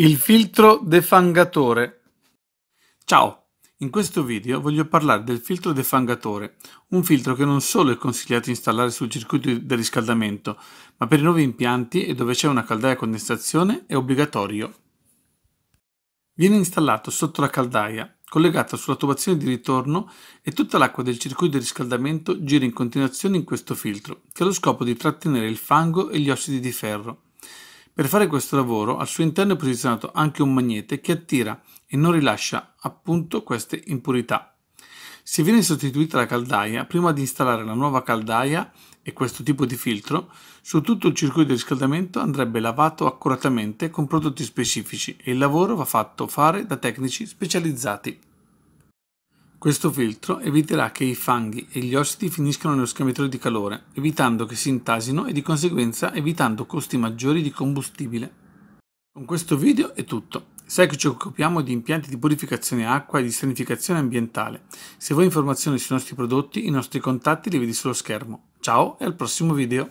Il filtro defangatore. Ciao, in questo video voglio parlare del filtro defangatore, un filtro che non solo è consigliato installare sul circuito di riscaldamento, ma per i nuovi impianti e dove c'è una caldaia a condensazione è obbligatorio. Viene installato sotto la caldaia, collegata sulla tubazione di ritorno e tutta l'acqua del circuito di riscaldamento gira in continuazione in questo filtro, che ha lo scopo di trattenere il fango e gli ossidi di ferro per fare questo lavoro al suo interno è posizionato anche un magnete che attira e non rilascia appunto queste impurità. Se viene sostituita la caldaia, prima di installare la nuova caldaia e questo tipo di filtro, su tutto il circuito di riscaldamento andrebbe lavato accuratamente con prodotti specifici e il lavoro va fatto fare da tecnici specializzati. Questo filtro eviterà che i fanghi e gli ossidi finiscano nello scambiatore di calore, evitando che si intasino e di conseguenza evitando costi maggiori di combustibile. Con questo video è tutto. Sai che ci occupiamo di impianti di purificazione acqua e di sanificazione ambientale. Se vuoi informazioni sui nostri prodotti, i nostri contatti li vedi sullo schermo. Ciao e al prossimo video!